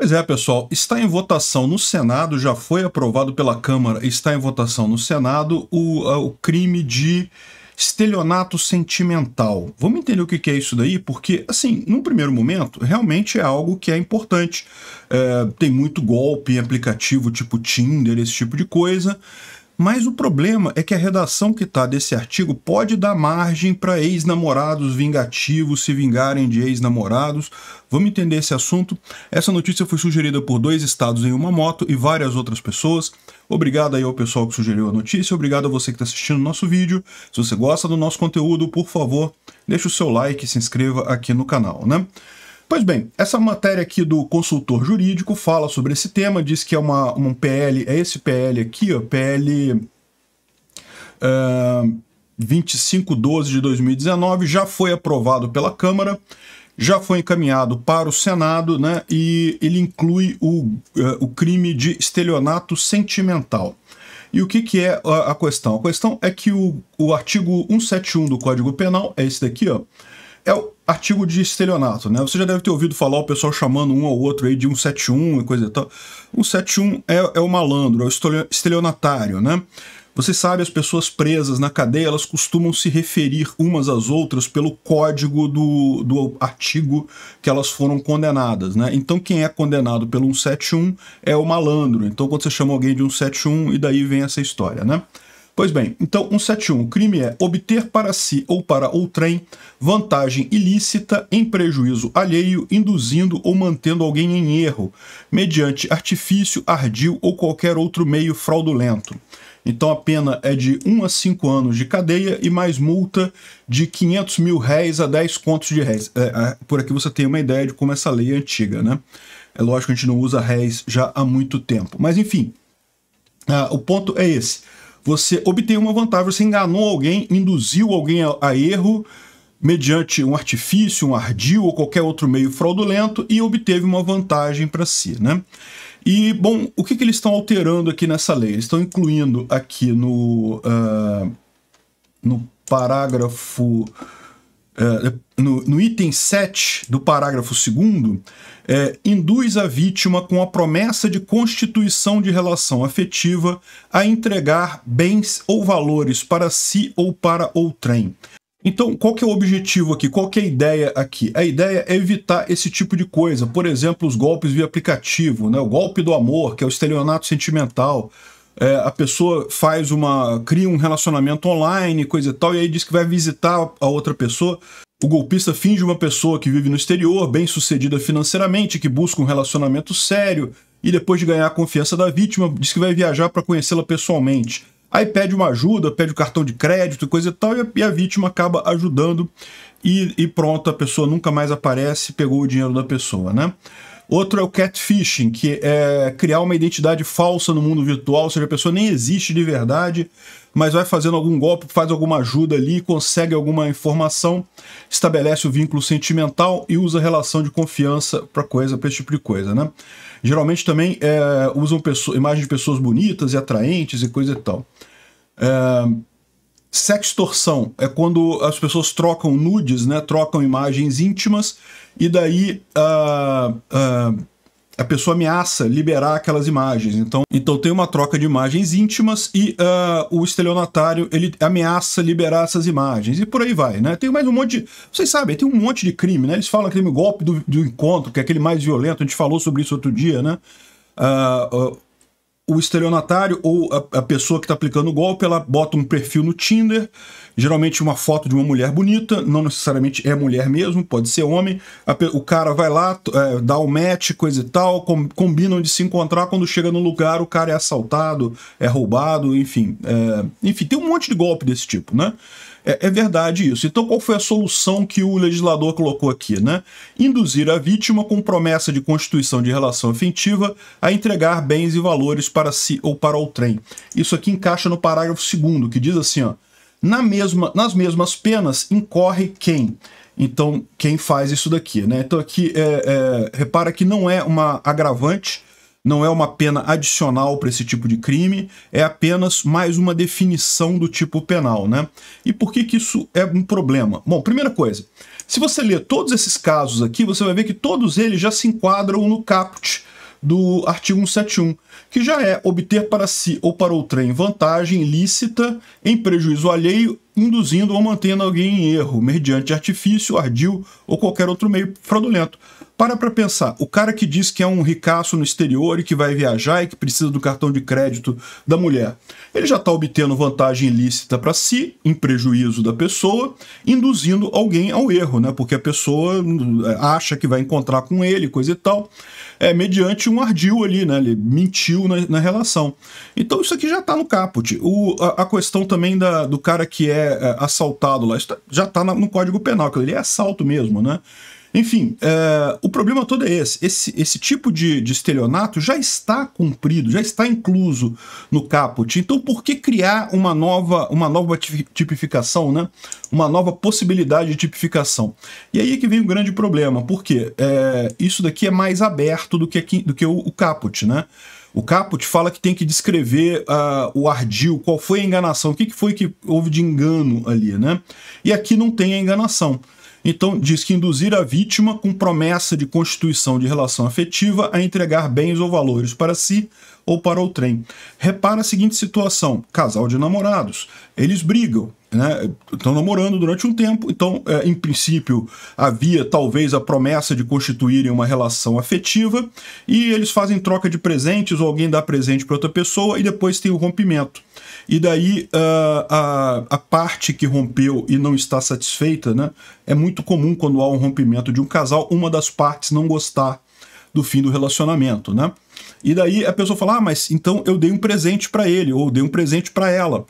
Pois é, pessoal, está em votação no Senado, já foi aprovado pela Câmara, está em votação no Senado o, o crime de estelionato sentimental. Vamos entender o que é isso daí, porque, assim, num primeiro momento, realmente é algo que é importante. É, tem muito golpe em aplicativo tipo Tinder, esse tipo de coisa. Mas o problema é que a redação que está desse artigo pode dar margem para ex-namorados vingativos se vingarem de ex-namorados. Vamos entender esse assunto. Essa notícia foi sugerida por dois estados em uma moto e várias outras pessoas. Obrigado aí ao pessoal que sugeriu a notícia, obrigado a você que está assistindo o nosso vídeo. Se você gosta do nosso conteúdo, por favor, deixe o seu like e se inscreva aqui no canal, né? Pois bem, essa matéria aqui do consultor jurídico fala sobre esse tema, diz que é uma, um PL, é esse PL aqui, ó, PL uh, 2512 de 2019, já foi aprovado pela Câmara, já foi encaminhado para o Senado, né, e ele inclui o, uh, o crime de estelionato sentimental. E o que, que é a, a questão? A questão é que o, o artigo 171 do Código Penal é esse daqui, ó é o artigo de estelionato, né? Você já deve ter ouvido falar o pessoal chamando um ao outro aí de 171 e coisa e tal. 171 é, é o malandro, é o estelionatário, né? Você sabe, as pessoas presas na cadeia, elas costumam se referir umas às outras pelo código do, do artigo que elas foram condenadas, né? Então quem é condenado pelo 171 é o malandro. Então quando você chama alguém de 171, e daí vem essa história, né? Pois bem, então 171. O crime é obter para si ou para outrem vantagem ilícita em prejuízo alheio, induzindo ou mantendo alguém em erro, mediante artifício, ardil ou qualquer outro meio fraudulento. Então a pena é de 1 a 5 anos de cadeia e mais multa de 500 mil réis a 10 contos de réis. É, é, por aqui você tem uma ideia de como essa lei é antiga, né? É lógico que a gente não usa réis já há muito tempo. Mas enfim, ah, o ponto é esse você obtém uma vantagem, você enganou alguém, induziu alguém a, a erro mediante um artifício, um ardil ou qualquer outro meio fraudulento e obteve uma vantagem para si, né? E, bom, o que, que eles estão alterando aqui nessa lei? Eles estão incluindo aqui no, uh, no parágrafo é, no, no, item 7 do parágrafo 2, é, induz a vítima com a promessa de constituição de relação afetiva a entregar bens ou valores para si ou para outrem. Então, qual que é o objetivo aqui? Qual que é a ideia aqui? A ideia é evitar esse tipo de coisa. Por exemplo, os golpes via aplicativo, né? o golpe do amor, que é o estelionato sentimental, é, a pessoa faz uma. cria um relacionamento online, coisa e tal, e aí diz que vai visitar a outra pessoa. O golpista finge uma pessoa que vive no exterior, bem sucedida financeiramente, que busca um relacionamento sério, e depois de ganhar a confiança da vítima, diz que vai viajar para conhecê-la pessoalmente. Aí pede uma ajuda, pede o um cartão de crédito e coisa e tal, e a, e a vítima acaba ajudando, e, e pronto, a pessoa nunca mais aparece, pegou o dinheiro da pessoa, né? Outro é o catfishing, que é criar uma identidade falsa no mundo virtual, ou seja, a pessoa nem existe de verdade, mas vai fazendo algum golpe, faz alguma ajuda ali, consegue alguma informação, estabelece o vínculo sentimental e usa a relação de confiança para coisa, para esse tipo de coisa, né? Geralmente também é, usam imagens de pessoas bonitas e atraentes e coisa e tal. É, Sextorção é quando as pessoas trocam nudes, né? Trocam imagens íntimas e daí a, a, a pessoa ameaça liberar aquelas imagens. Então, então tem uma troca de imagens íntimas e o estelionatário ele ameaça liberar essas imagens e por aí vai, né? Tem mais um monte de, vocês sabem, tem um monte de crime, né? Eles falam crime golpe do, do encontro, que é aquele mais violento. A gente falou sobre isso outro dia, né? Uh, uh, o estelionatário ou a, a pessoa que está aplicando o golpe, ela bota um perfil no Tinder, geralmente uma foto de uma mulher bonita, não necessariamente é mulher mesmo, pode ser homem. A, o cara vai lá, é, dá o um match, coisa e tal, com, combinam de se encontrar. Quando chega no lugar, o cara é assaltado, é roubado, enfim. É, enfim, tem um monte de golpe desse tipo, né? É, é, verdade isso. Então, qual foi a solução que o legislador colocou aqui? Né? Induzir a vítima com promessa de constituição de relação afetiva a entregar bens e valores para si ou para outrem. Isso aqui encaixa no parágrafo 2, que diz assim: ó, na mesma, nas mesmas penas incorre quem? Então, quem faz isso daqui? Né? Então, aqui, é, é, repara que não é uma agravante não é uma pena adicional para esse tipo de crime, é apenas mais uma definição do tipo penal, né? E por que, que isso é um problema? Bom, primeira coisa, se você ler todos esses casos aqui, você vai ver que todos eles já se enquadram no caput do artigo 171, que já é obter para si ou para outrem vantagem lícita em prejuízo alheio induzindo ou mantendo alguém em erro, mediante artifício, ardil ou qualquer outro meio fraudulento. Para para pensar, o cara que diz que é um ricaço no exterior e que vai viajar e que precisa do cartão de crédito da mulher, ele já está obtendo vantagem ilícita para si, em prejuízo da pessoa, induzindo alguém ao erro, né? Porque a pessoa eh, acha que vai encontrar com ele, coisa e tal, é mediante um ardil ali, né? Ele mentiu na, na relação. Então isso aqui já está no caput. O, a, a, questão também da, do cara que é é, é, assaltado lá, tá, já está no Código Penal, que ele é assalto mesmo, né? Enfim, é, o problema todo é esse. Esse, esse tipo de, de, estelionato já está cumprido, já está incluso no caput. Então, por que criar uma nova, uma nova tipificação, né? uma nova possibilidade de tipificação? E aí é que vem o grande problema, porque é, isso daqui é mais aberto do que, aqui, do que o, o caput. Né? O Caput fala que tem que descrever uh, o ardil, qual foi a enganação, o que, que foi que houve de engano ali, né? E aqui não tem a enganação. Então, diz que induzir a vítima com promessa de constituição de relação afetiva a entregar bens ou valores para si ou para o trem. Repara a seguinte situação: casal de namorados, eles brigam, né? Estão namorando durante um tempo, então, é, em princípio, havia talvez a promessa de constituírem uma relação afetiva e eles fazem troca de presentes ou alguém dá presente para outra pessoa e depois tem o rompimento. E daí a, ah, a, a, parte que rompeu e não está satisfeita, né? É muito comum quando há um rompimento de um casal, uma das partes não gostar do fim do relacionamento, né? E daí a pessoa fala: "Ah, mas então eu dei um presente para ele ou dei um presente para ela".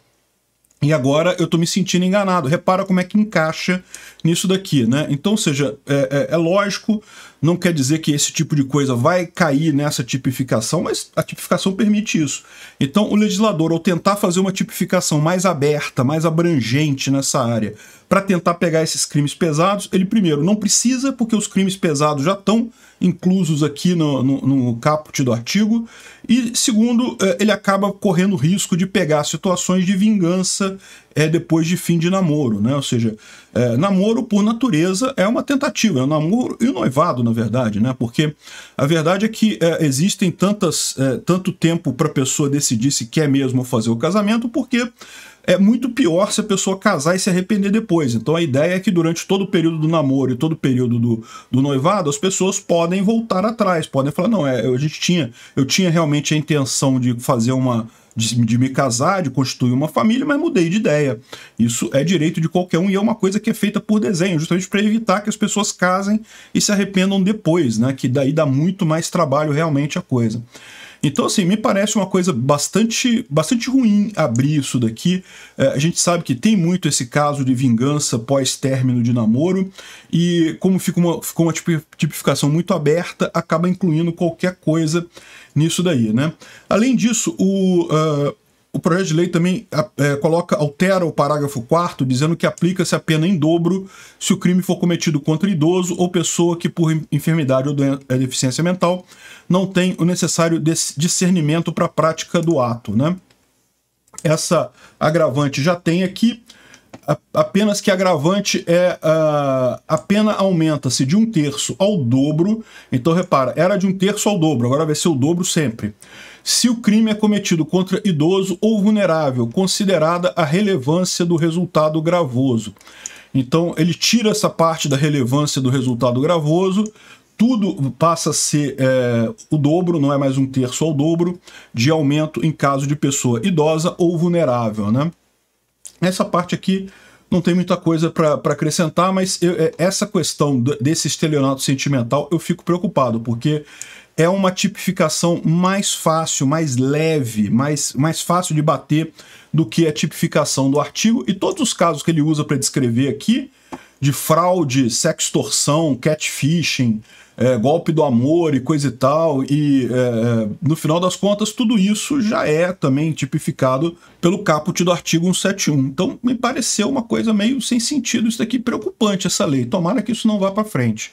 E agora eu tô me sentindo enganado. Repara como é que encaixa nisso daqui, né? Então, ou seja, é, é, é lógico, não quer dizer que esse tipo de coisa vai cair nessa tipificação, mas a tipificação permite isso. Então, o legislador, ao tentar fazer uma tipificação mais aberta, mais abrangente nessa área, para tentar pegar esses crimes pesados, ele primeiro não precisa, porque os crimes pesados já estão inclusos aqui no, no, no caput do artigo, e segundo, eh, ele acaba correndo risco de pegar situações de vingança é, depois de fim de namoro, né? Ou seja, é, namoro por natureza é uma tentativa, é namoro e o noivado na verdade, né? Porque a verdade é que é, existem tantas, é, tanto tempo para a pessoa decidir se quer mesmo fazer o casamento, porque é muito pior se a pessoa casar e se arrepender depois. Então a ideia é que durante todo o período do namoro e todo o período do, do noivado, as pessoas podem voltar atrás, podem falar, não, é, a gente tinha, eu tinha realmente a intenção de fazer uma de, de, me casar, de constituir uma família, mas mudei de ideia. Isso é direito de qualquer um e é uma coisa que é feita por desenho, justamente para evitar que as pessoas casem e se arrependam depois, né? Que daí dá muito mais trabalho realmente a coisa. Então, assim, me parece uma coisa bastante, bastante ruim abrir isso daqui. É, a gente sabe que tem muito esse caso de vingança pós-término de namoro, e como fica uma, ficou uma tipificação muito aberta, acaba incluindo qualquer coisa nisso daí, né? Além disso, o. Uh, o projeto de lei também é, coloca, altera o parágrafo 4 dizendo que aplica-se a pena em dobro se o crime for cometido contra idoso ou pessoa que, por enfermidade ou é, deficiência mental, não tem o necessário discernimento para a prática do ato. Né? Essa agravante já tem aqui, apenas que agravante é uh, a pena aumenta-se de um terço ao dobro. Então, repara, era de um terço ao dobro, agora vai ser o dobro sempre se o crime é cometido contra idoso ou vulnerável, considerada a relevância do resultado gravoso. Então, ele tira essa parte da relevância do resultado gravoso, tudo passa a ser é, o dobro, não é mais um terço ao dobro, de aumento em caso de pessoa idosa ou vulnerável. Né? Essa parte aqui não tem muita coisa para acrescentar, mas eu, eh, essa questão desse estelionato sentimental eu fico preocupado, porque é uma tipificação mais fácil, mais leve, mais, mais fácil de bater do que a tipificação do artigo. E todos os casos que ele usa para descrever aqui, de fraude, sextorção, catfishing, é, golpe do amor e coisa e tal, e é, no final das contas, tudo isso já é também tipificado pelo caput do artigo 171. Então, me pareceu uma coisa meio sem sentido isso daqui, preocupante essa lei. Tomara que isso não vá para frente.